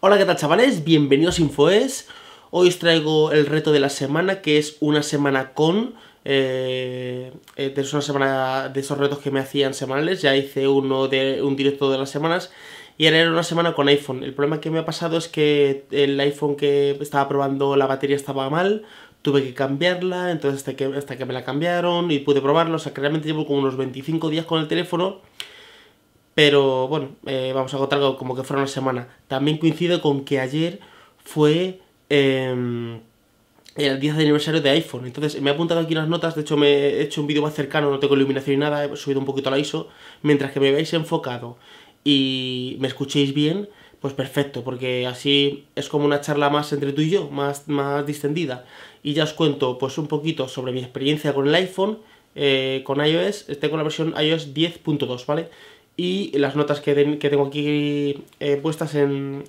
Hola, ¿qué tal chavales? Bienvenidos a InfoES. Hoy os traigo el reto de la semana, que es una semana con... Eh, eh es una semana de esos retos que me hacían semanales. Ya hice uno de un directo de las semanas. Y era una semana con iPhone. El problema que me ha pasado es que el iPhone que estaba probando la batería estaba mal. Tuve que cambiarla, entonces hasta que, hasta que me la cambiaron y pude probarlo. O sea, que realmente llevo como unos 25 días con el teléfono pero bueno, eh, vamos a contar como que fuera una semana. También coincido con que ayer fue em, el 10 de aniversario de iPhone. Entonces me he apuntado aquí las notas, de hecho me he hecho un vídeo más cercano, no tengo iluminación ni nada, he subido un poquito la ISO. Mientras que me veáis enfocado y me escuchéis bien, pues perfecto, porque así es como una charla más entre tú y yo, más, más distendida. Y ya os cuento pues un poquito sobre mi experiencia con el iPhone, eh, con iOS, estoy con la versión iOS 10.2, ¿vale? y las notas que, tengo aquí eh, puestas en,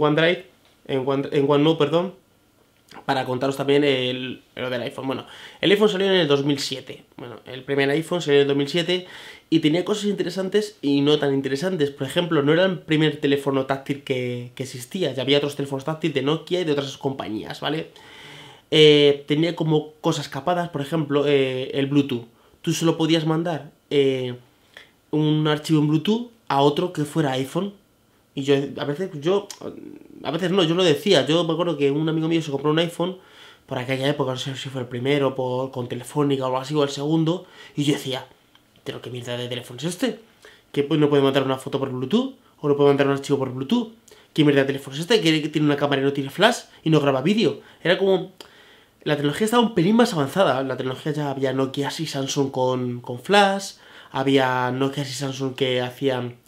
OneDrive, en, en OneNote, perdón, para contaros también el, lo del iPhone. Bueno, el iPhone salió en el 2007. Bueno, el primer iPhone salió en el 2007 y tenía cosas interesantes y no tan interesantes. Por ejemplo, no era el primer teléfono táctil que, existía. Ya había otros teléfonos táctiles de Nokia y de otras compañías, ¿vale? Eh, tenía como cosas capadas, por ejemplo, eh, el Bluetooth. Tú solo podías mandar un archivo en Bluetooth a otro que fuera iPhone. Y yo, a veces, yo, a veces no, yo lo decía. Yo me acuerdo que un amigo mío se compró un iPhone por aquella época, no sé si fue el primero, por, con telefónica o algo así, o el segundo. Y yo decía, pero qué mierda de teléfono es este. Que pues, no puede mandar una foto por Bluetooth, o no puede mandar un archivo por Bluetooth. ¿Qué mierda de teléfono es este? Que tiene una cámara y no tiene flash y no graba vídeo. Era como. La tecnología estaba un pelín más avanzada. La tecnología ya había Nokia y Samsung con, con flash había Nokia y Samsung que hacían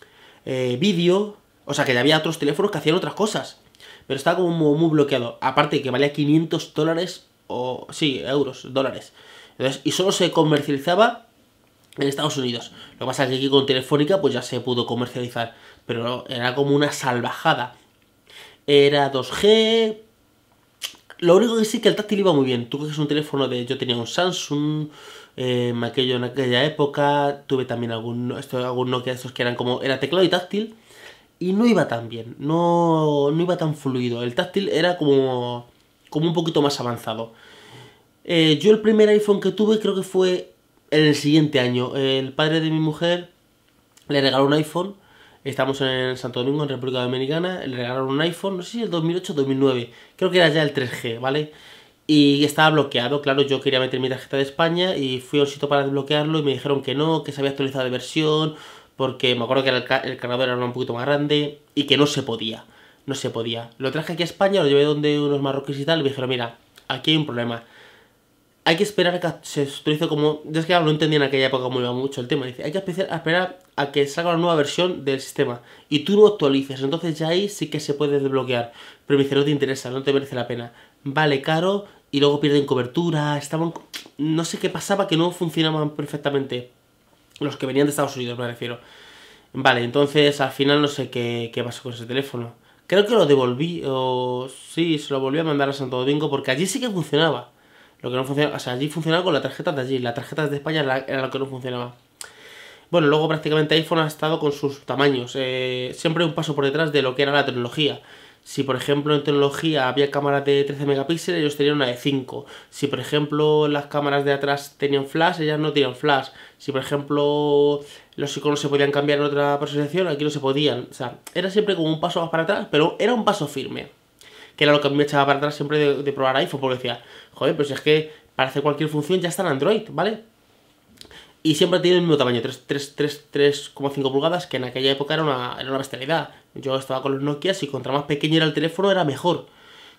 eh, vídeo, o sea que había otros teléfonos que hacían otras cosas, pero estaba como muy, bloqueado, aparte que valía 500 dólares o, sí, euros, dólares, y solo se comercializaba en Estados Unidos. Lo que pasa es que aquí con Telefónica pues ya se pudo comercializar, pero era como una salvajada. Era 2G, lo único que sí que el táctil iba muy bien. Tú coges un teléfono de. Yo tenía un Samsung, eh, aquello, en aquella época. Tuve también algún, esto, algún Nokia estos que eran como. Era teclado y táctil. Y no iba tan bien. No, no iba tan fluido. El táctil era como. Como un poquito más avanzado. Eh, yo el primer iPhone que tuve creo que fue en el siguiente año. El padre de mi mujer le regaló un iPhone Estamos en Santo Domingo, en República Dominicana. Le regalaron un iPhone, no sé si el 2008 o 2009. Creo que era ya el 3G, ¿vale? Y estaba bloqueado, claro, yo quería meter mi tarjeta de España y fui a un sitio para desbloquearlo y me dijeron que no, que se había actualizado de versión, porque me acuerdo que el, el cargador era un poquito más grande y que no se podía. No se podía. Lo traje aquí a España, lo llevé donde unos marroquíes y tal, y me dijeron, mira, aquí hay un problema hay que esperar a que se actualice como... Ya es que no entendía en aquella época cómo iba mucho el tema. Dice, hay que esperar a que salga la nueva versión del sistema. Y tú no actualices. Entonces ya ahí sí que se puede desbloquear. Pero me dice, no te interesa, no te merece la pena. Vale caro y luego pierden cobertura. Estaban... No sé qué pasaba que no funcionaban perfectamente. Los que venían de Estados Unidos, me refiero. Vale, entonces al final no sé qué, qué pasó con ese teléfono. Creo que lo devolví, o sí, se lo volví a mandar a Santo Domingo porque allí sí que funcionaba. Lo que no funciona, o sea, allí funcionaba con las tarjetas de allí, la tarjetas de España era lo que no funcionaba. Bueno, luego prácticamente iPhone ha estado con sus tamaños, eh, siempre un paso por detrás de lo que era la tecnología. Si por ejemplo en tecnología había cámaras de 13 megapíxeles, ellos tenían una de 5. Si por ejemplo las cámaras de atrás tenían flash, ellas no tenían flash. Si por ejemplo los iconos se podían cambiar en otra presentación, aquí no se podían. O sea, era siempre como un paso más para atrás, pero era un paso firme que era lo que a me echaba para atrás siempre de, probar iPhone, porque decía, joder, si pues es que para hacer cualquier función ya está en Android, ¿vale? Y siempre tiene el mismo tamaño, 3,5 pulgadas, que en aquella época era una, era una bestialidad. Yo estaba con los Nokia y contra más pequeño era el teléfono, era mejor.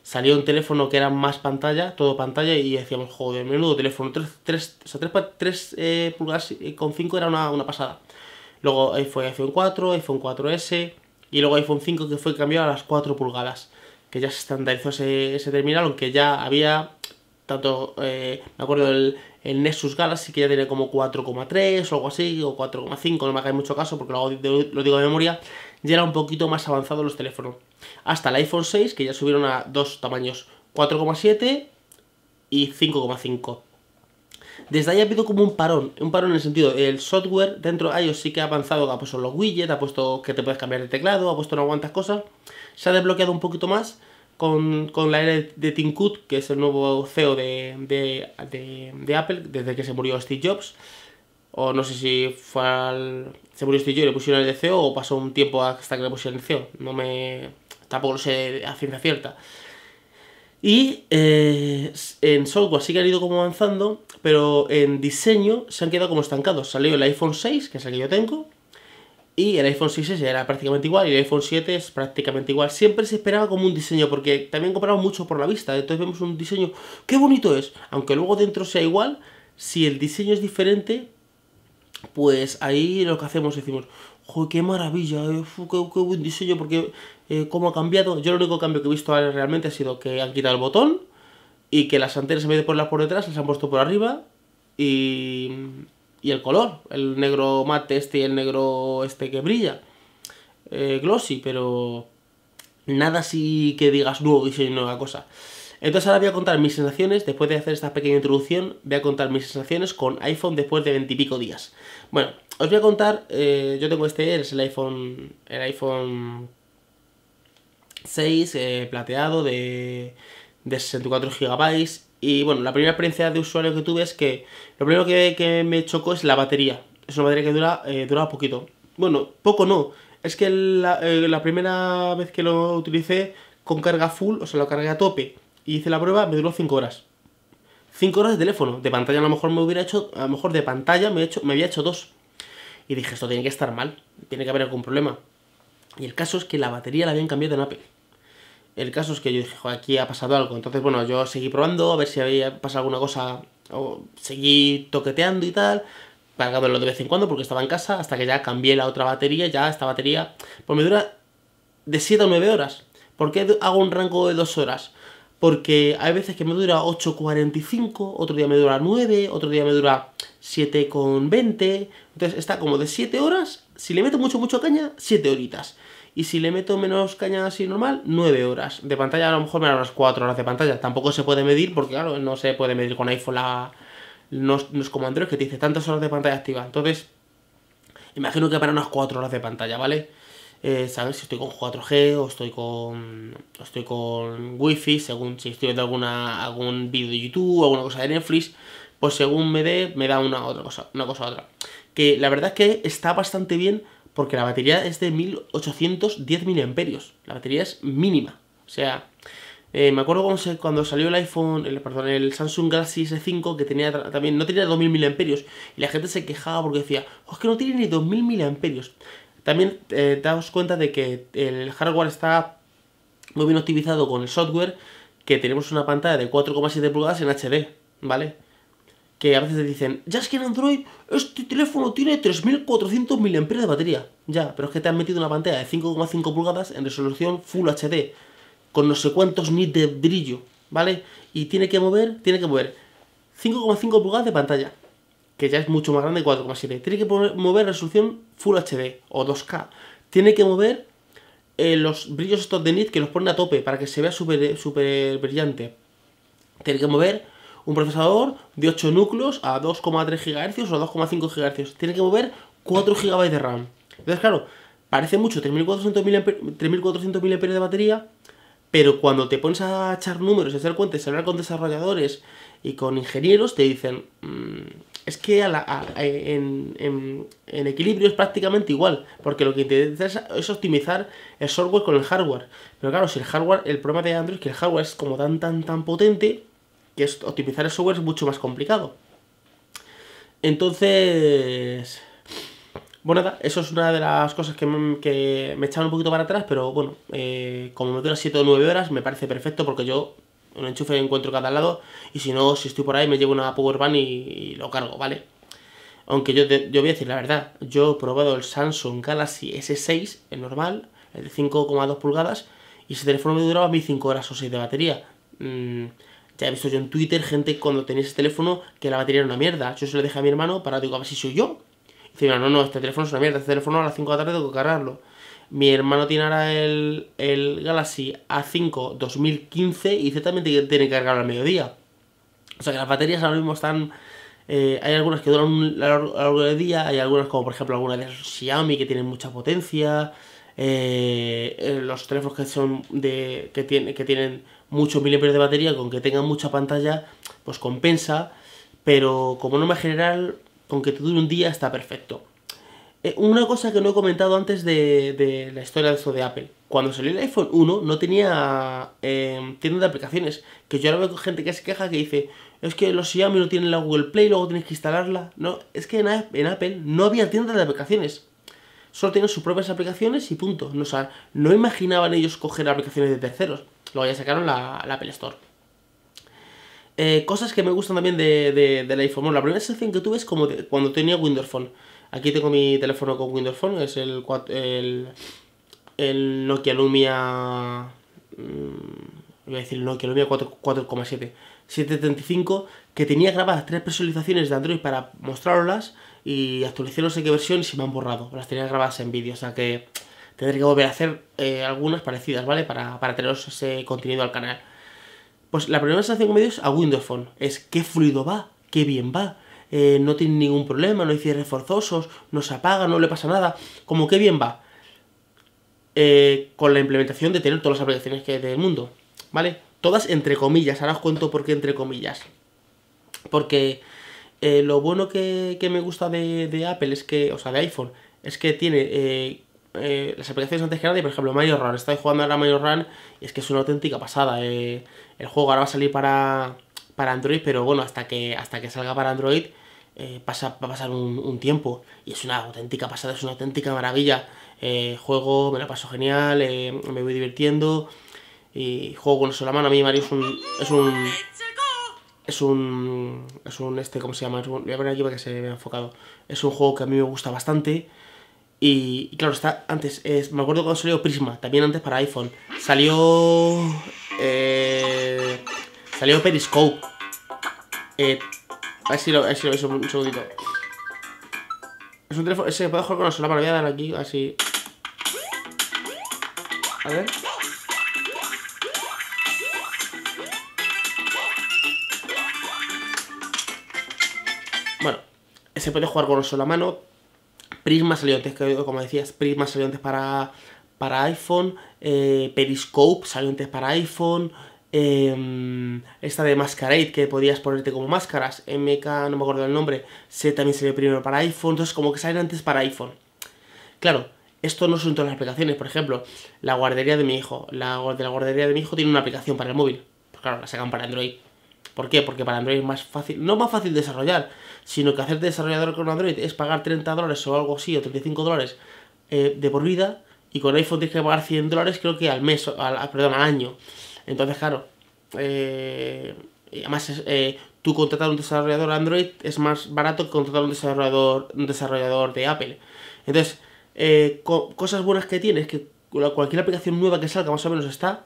Salió un teléfono que era más pantalla, todo pantalla, y decíamos, joder, menudo teléfono. 3, o sea, 3, eh, pulgadas eh, con 5 era una, una pasada. Luego fue iPhone 4, iPhone 4S, y luego iPhone 5 que fue cambiado a las 4 pulgadas que ya se estandarizó ese, terminal, aunque ya había tanto, eh, me acuerdo el el Nexus Galaxy que ya tiene como 4,3 o algo así, o 4,5, no me cae mucho caso porque lo, lo, digo de memoria, ya era un poquito más avanzado los teléfonos. Hasta el iPhone 6 que ya subieron a dos tamaños, 4,7 y 5,5. Desde ahí ha habido como un parón, un parón en el sentido, el software dentro de iOS sí que ha avanzado, ha puesto los widgets, ha puesto que te puedes cambiar de teclado, ha puesto no aguantas cosas, se ha desbloqueado un poquito más con, con la era de Tim Cook, que es el nuevo CEO de, Apple, desde que se murió Steve Jobs, o no sé si fue al, se murió Steve Jobs y le pusieron el CEO, o pasó un tiempo hasta que le pusieron el CEO, no me... tampoco lo sé a ciencia cierta. Y eh, en software sí que han ido como avanzando, pero en diseño se han quedado como estancados. Salió el iPhone 6, que es el que yo tengo, y el iPhone 6 era prácticamente igual, y el iPhone 7 es prácticamente igual. Siempre se esperaba como un diseño, porque también compramos mucho por la vista, entonces vemos un diseño, ¡qué bonito es! Aunque luego dentro sea igual, si el diseño es diferente, pues ahí lo que hacemos decimos, ¡Joder, qué maravilla! Eh, qué, buen diseño! Porque eh, cómo ha cambiado. Yo el único cambio que he visto realmente ha sido que han quitado el botón y que las antenas en vez de ponerlas por detrás las han puesto por arriba y, y el color, el negro mate este y el negro este que brilla. Eh, glossy, pero nada así que digas nuevo diseño, nueva cosa. Entonces ahora voy a contar mis sensaciones, después de hacer esta pequeña introducción, voy a contar mis sensaciones con iPhone después de veintipico días. Bueno, os voy a contar, eh, yo tengo este, es el iPhone, el iPhone 6 eh, plateado de, 64 GB y bueno, la primera experiencia de usuario que tuve es que lo primero que, me chocó es la batería. Es una batería que dura, eh, dura poquito. Bueno, poco no. Es que eh, la, primera vez que lo utilicé con carga full, o sea, lo cargué a tope y hice la prueba, me duró 5 horas. 5 horas de teléfono, de pantalla a lo mejor me hubiera hecho, a lo mejor de pantalla me, he hecho, me había hecho 2. Y dije, esto tiene que estar mal, tiene que haber algún problema. Y el caso es que la batería la habían cambiado en Apple. El caso es que yo dije, aquí ha pasado algo. Entonces, bueno, yo seguí probando, a ver si había pasado alguna cosa, o seguí toqueteando y tal, cargándolo de vez en cuando porque estaba en casa, hasta que ya cambié la otra batería, ya esta batería, pues me dura de 7 a 9 horas. ¿Por qué hago un rango de 2 horas? porque hay veces que me dura 8,45, otro día me dura 9, otro día me dura 7,20. Entonces está como de 7 horas, si le meto mucho, mucho caña, 7 horitas. Y si le meto menos caña así normal, 9 horas. De pantalla a lo mejor me da unas 4 horas de pantalla. Tampoco se puede medir porque, claro, no se puede medir con iPhone la... No, como Android que te dice tantas horas de pantalla activa. Entonces, imagino que para unas 4 horas de pantalla, ¿vale? eh, si estoy con 4G o estoy con, estoy con wi según si estoy viendo alguna, algún vídeo de YouTube o alguna cosa de Netflix, pues según me dé, me da una otra cosa, una cosa otra. Que la verdad es que está bastante bien porque la batería es de 1810 mAh, la batería es mínima, o sea... Eh, me acuerdo cuando, cuando, salió el iPhone, el, perdón, el Samsung Galaxy S5, que tenía también, no tenía 2000 mAh, y la gente se quejaba porque decía, oh, es que no tiene ni 2000 mAh. También eh, te das cuenta de que el hardware está muy bien optimizado con el software, que tenemos una pantalla de 4,7 pulgadas en HD, ¿vale? Que a veces te dicen, ya es que en Android este teléfono tiene 3400 mAh de batería. Ya, pero es que te han metido una pantalla de 5,5 pulgadas en resolución Full HD, con no sé cuántos nits de brillo, ¿vale? Y tiene que mover, tiene que mover 5,5 pulgadas de pantalla que ya es mucho más grande, 4,7. Tiene que mover resolución eh, Full HD o 2K. Tiene que mover los brillos estos de nit que los pone a tope para que se vea súper eh, super brillante. Tiene que mover un procesador de 8 núcleos a 2,3 GHz o 2,5 GHz. Tiene que mover 4 GB de RAM. Entonces, claro, parece mucho 3400 mAh de batería, pero cuando te pones a echar números a hacer cuentas, hablar con desarrolladores y con ingenieros te dicen, mm, es que a la, en, en, equilibrio es prácticamente igual, porque lo que intentas es optimizar el software con el hardware. Pero claro, si el hardware, el problema de Android es que el hardware es como tan, tan, tan potente, que optimizar el software es mucho más complicado. Entonces... Bueno, nada, eso es una de las cosas que me, que echaron un poquito para atrás, pero bueno, eh, como me dura 7 o 9 horas, me parece perfecto porque yo un enchufe encuentro cada lado y si no, si estoy por ahí me llevo una power bank y, lo cargo, ¿vale? Aunque yo, yo voy a decir la verdad, yo he probado el Samsung Galaxy S6, el normal, el de 5,2 pulgadas, y ese teléfono me duraba 5 horas o 6 de batería. Mm, ya he visto yo en Twitter gente cuando tenía ese teléfono que la batería era una mierda. Yo se lo dejé a mi hermano para, digo, a ver si soy yo. Y dice, no, no, no, este teléfono es una mierda, este teléfono a las 5 de la tarde tengo que cargarlo. Mi hermano tiene ahora el, Galaxy A5 2015 y ciertamente tiene que cargarlo al mediodía. O sea que las baterías ahora mismo están... Eh, hay algunas que duran a lo largo del día, hay algunas como por ejemplo algunas de Xiaomi que tienen mucha potencia, eh, eh, los teléfonos que son de que, que tienen muchos miliamperios de batería con que tengan mucha pantalla, pues compensa, pero como norma general, con que te dure un día está perfecto. Eh, una cosa que no he comentado antes de, la historia de esto de Apple. Cuando salió el iPhone 1 no tenía tiendas em, tienda de aplicaciones. Que yo ahora veo gente que se queja que dice, es que los Xiaomi no tienen la Google Play, luego tienes que instalarla. No, es que en, Apple no había tiendas de aplicaciones. Solo tienen sus propias aplicaciones y punto. No, no imaginaban ellos coger aplicaciones de terceros. Luego ya sacaron la, Apple Store. Eh, cosas que me gustan también de, de, del iPhone. la primera sensación que tuve es como cuando tenía Windows Phone Aquí tengo mi teléfono con Windows Phone, es el, el, el Nokia Lumia... voy mm, a decir Nokia Lumia 4,7 735 que tenía grabadas tres personalizaciones de Android para mostrarlas y actualicé no sé qué versión y se me han borrado. Las tenía grabadas en vídeo, o sea que tendré que volver a hacer eh, algunas parecidas, ¿vale? Para, para teneros ese contenido al canal. Pues la primera sensación que me dio es a Windows Phone. Es qué fluido va, qué bien va. Eh, no tiene ningún problema, no hay cierres forzosos, no se apaga, no le pasa nada, como que bien va. Eh, con la implementación de tener todas las aplicaciones que del mundo, ¿vale? Todas entre comillas, ahora os cuento por qué entre comillas. Porque eh, lo bueno que, me gusta de, Apple es que, o sea, de iPhone, es que tiene las aplicaciones antes que nadie, por ejemplo, Mario Run. Estoy jugando ahora Mario Run y es que es una auténtica pasada. el juego ahora va a salir para, para Android, pero bueno, hasta que, hasta que salga para Android, eh, va a pasar un, tiempo y es una auténtica pasada, es una auténtica maravilla. Eh, juego, me la paso genial, eh, me voy divirtiendo y juego con eso la mano. A mí Mario es un... Es un es un, este, ¿cómo se llama? voy a poner aquí para que se vea enfocado. Es un juego que a mí me gusta bastante. Y, claro, está antes, me acuerdo cuando salió Prisma, también antes para iPhone. Salió... salió Periscope. Eh, lo, a ver si lo veis un, segundito. Es un teléfono. Se puede jugar con una sola mano voy a dar aquí, así. A ver. Bueno, se puede jugar con una sola mano. Prisma salió antes, como decías, Prisma salió antes para, para iPhone. Eh, Periscope salió antes para iPhone. Em, esta de Masquerade, que podías ponerte como máscaras, MK, no me acuerdo el nombre, se también ve primero para iPhone, entonces como que salen antes para iPhone. Claro, esto no son todas las aplicaciones, por ejemplo, la guardería de mi hijo, la, guardería de mi hijo tiene una aplicación para el móvil, pues claro, la sacan para Android. ¿Por qué? Porque para Android es más fácil, no más fácil desarrollar, sino que hacer desarrollador con Android es pagar 30 dólares o algo así, o 35 dólares eh, de por vida, y con iPhone tienes que pagar 100 dólares creo que al mes, al, perdón, al año. Entonces, claro, eh, además eh, tú contratar un desarrollador Android es más barato que contratar un desarrollador, un desarrollador de Apple. Entonces, eh, cosas buenas que tiene es que cualquier aplicación nueva que salga más o menos está.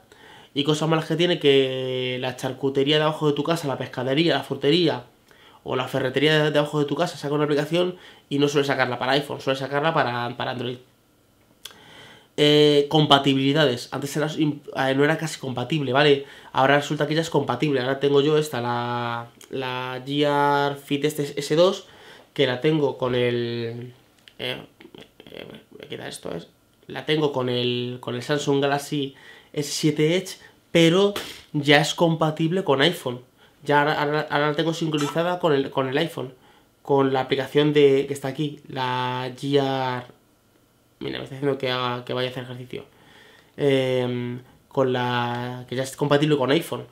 Y cosas malas que tiene que la charcutería de abajo de tu casa, la pescadería, la frutería o la ferretería de abajo de tu casa saca una aplicación y no suele sacarla para iPhone, suele sacarla para, para Android. Eh, compatibilidades. Antes era, eh, no era casi compatible, ¿vale? Ahora resulta que ya es compatible. Ahora tengo yo esta, la, la Gear Fit S2, este que la tengo con el... voy eh, esto, es la tengo con el, con el Samsung Galaxy S7 Edge, pero ya es compatible con iPhone. Ya ahora, la tengo sincronizada con el, con el iPhone, con la aplicación de, que está aquí, la Gear mira, me está diciendo que, haga, vaya a hacer ejercicio. Em, con la que ya es compatible con iPhone.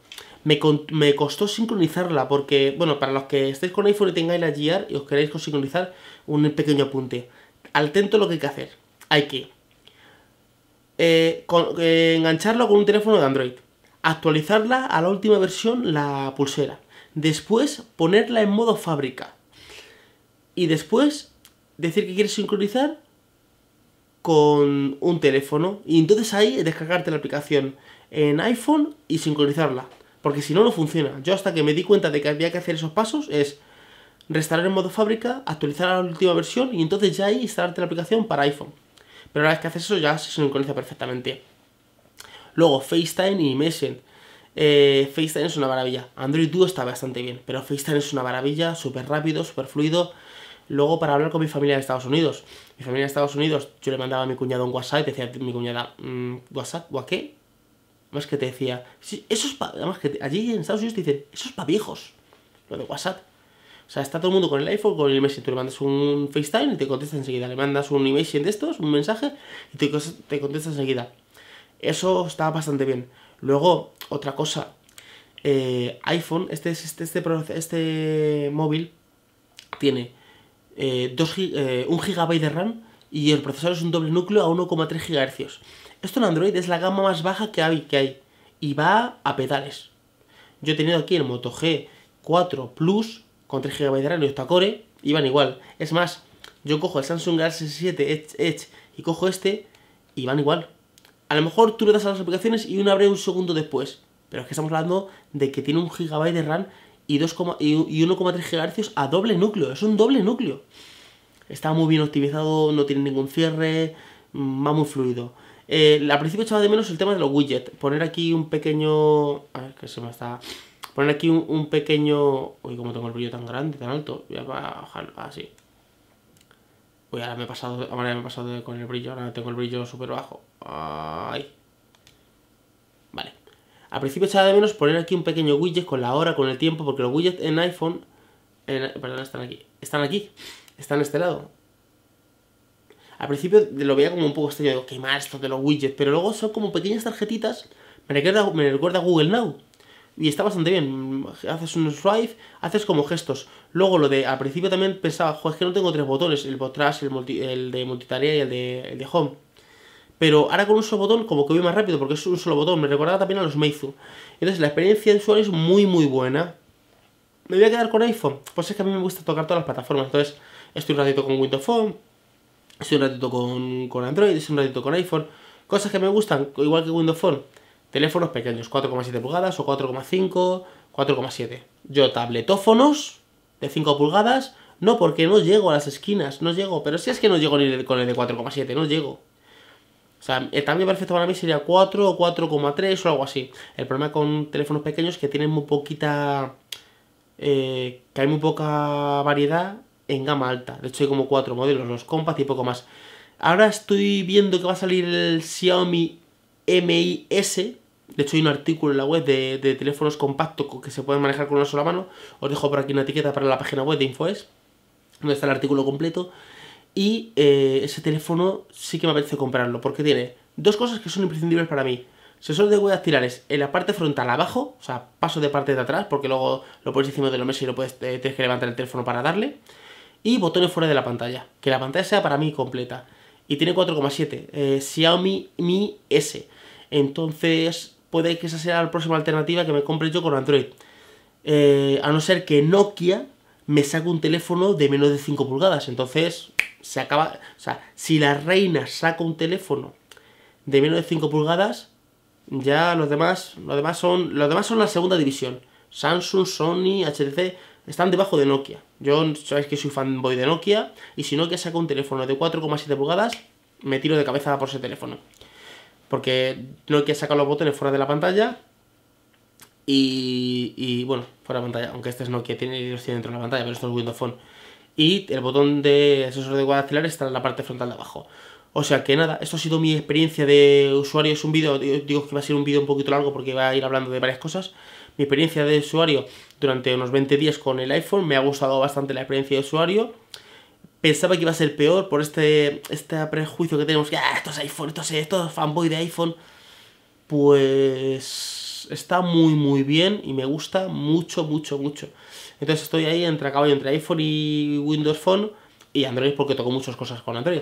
Me, costó sincronizarla porque, bueno, para los que estéis con iPhone y tengáis la GR y os queréis sincronizar, un pequeño apunte. Al lo que hay que hacer. Hay que eh, eh, engancharlo con un teléfono de Android. Actualizarla a la última versión, la pulsera. Después ponerla en modo fábrica. Y después decir que quieres sincronizar con un teléfono y entonces ahí descargarte la aplicación en iPhone y sincronizarla. Porque si no, no funciona. Yo hasta que me di cuenta de que había que hacer esos pasos es restaurar en modo fábrica, actualizar a la última versión y entonces ya ahí instalarte la aplicación para iPhone. Pero una vez que haces eso ya se sincroniza perfectamente. Luego FaceTime y Messenger. Eh, FaceTime es una maravilla. Android 2 está bastante bien, pero FaceTime es una maravilla, súper rápido, súper fluido luego para hablar con mi familia de Estados Unidos. Mi familia de Estados Unidos, yo le mandaba a mi cuñado un WhatsApp y decía mi cuñada, mm, ¿WhatsApp o qué? Más que te decía, sí, Además que allí en Estados Unidos te dicen, eso es para viejos, lo de WhatsApp. O sea, está todo el mundo con el iPhone, con el Messenger. Tú le mandas un FaceTime y te contesta enseguida. Le mandas un email de estos, un mensaje, y te, contesta enseguida. Eso estaba bastante bien. Luego, otra cosa. Eh, iPhone, este, este, este, este móvil, tiene eh, eh, un dos, 1 GB de RAM y el procesador es un doble núcleo a 1,3 GHz. Esto en Android es la gama más baja que hay, y va a pedales. Yo he tenido aquí el Moto G4 Plus con 3 GB de RAM y esta core y van igual. Es más, yo cojo el Samsung Galaxy S7 Edge, Edge y cojo este y van igual. A lo mejor tú le das a las aplicaciones y uno abre un segundo después. Pero es que estamos hablando de que tiene un gigabyte de RAM y, y 1,3 GHz a doble núcleo, es un doble núcleo. Está muy bien optimizado, no tiene ningún cierre, mm, va muy fluido. Eh, al principio echaba de menos el tema de los widgets. Poner aquí un pequeño. A ver, que se me está. Poner aquí un, pequeño. Uy, como tengo el brillo tan grande, tan alto. Voy a bajarlo así. Uy, ahora me he pasado, ahora me he pasado con el brillo. Ahora tengo el brillo súper bajo. Ay. Vale. Al principio echaba de menos poner aquí un pequeño widget con la hora, con el tiempo, porque los widgets en iPhone... perdón, están aquí. Están aquí. Están en este lado. Al principio lo veía como un poco extraño, qué mal esto de los widgets, pero luego son como pequeñas tarjetitas, me recuerda, me recuerda Google Now. Y está bastante bien, haces un swipe, haces como gestos. Luego lo de, al principio también pensaba, joder, es que no tengo tres botones, el botras, el, el de multitarea y el de, el de home. Pero ahora con un solo botón como que voy más rápido porque es un solo botón. Me recordaba también a los Meizu. Entonces la experiencia de usuario es muy muy buena. ¿Me voy a quedar con iPhone? Pues es que a mí me gusta tocar todas las plataformas. Entonces estoy un ratito con Windows Phone, estoy un ratito con, con Android, estoy un ratito con iPhone. Cosas que me gustan, igual que Windows Phone. Teléfonos pequeños, 4,7 pulgadas o 4,5, 4,7. Yo tabletófonos de 5 pulgadas, no porque no llego a las esquinas, no llego, pero si es que no llego ni con el de 4,7, no llego o sea, el eh, tamaño perfecto para mí sería 4 o 4,3 o algo así. El problema con teléfonos pequeños es que tienen muy poquita... Eh, que hay muy poca variedad en gama alta. De hecho hay como 4 modelos, los Compact y poco más. Ahora estoy viendo que va a salir el Xiaomi MI S, de hecho, hay un artículo en la web de, de, teléfonos compactos que se pueden manejar con una sola mano. Os dejo por aquí una etiqueta para la página web de InfoS, donde está el artículo completo. Y eh, ese teléfono sí que me apetece comprarlo, porque tiene dos cosas que son imprescindibles para mí. Sensor de huellas dactilares en la parte frontal abajo, o sea, paso de parte de atrás, porque luego lo pones encima de los meses y lo puedes, que levantar el teléfono para darle. Y botones fuera de la pantalla, que la pantalla sea para mí completa. Y tiene 4,7, eh, Xiaomi Mi S. Entonces, puede que esa sea la próxima alternativa que me compre yo con Android. Eh, a no ser que Nokia me saque un teléfono de menos de 5 pulgadas. Entonces, se acaba, o sea, si la reina saca un teléfono de menos de 5 pulgadas, ya los demás, los demás son, los demás son la segunda división. Samsung, Sony, HTC están debajo de Nokia. Yo sabéis que soy fanboy de Nokia y si Nokia saca un teléfono de 4,7 pulgadas, me tiro de cabeza por ese teléfono. Porque Nokia saca los botones fuera de la pantalla y, bueno, fuera de pantalla, aunque este es Nokia, tiene, los dentro de la pantalla, pero esto es Windows Phone y el botón de asesor de celular está en la parte frontal de abajo. O sea que nada, esto ha sido mi experiencia de usuario, es un vídeo, digo que va a ser un vídeo un poquito largo porque va a ir hablando de varias cosas. Mi experiencia de usuario durante unos 20 días con el iPhone, me ha gustado bastante la experiencia de usuario. Pensaba que iba a ser peor por este, este prejuicio que tenemos, que ah, estos iPhone, estos, es fanboy de iPhone. Pues está muy muy bien y me gusta mucho, mucho, mucho. Entonces estoy ahí entre entre iPhone y Windows Phone y Android porque toco muchas cosas con Android.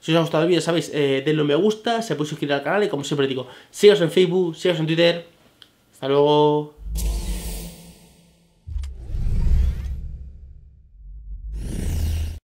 Si os ha gustado el vídeo, sabéis, eh, denle un me gusta, se puede suscribir al canal y como siempre digo, síganos en Facebook, síganos en Twitter. Hasta luego.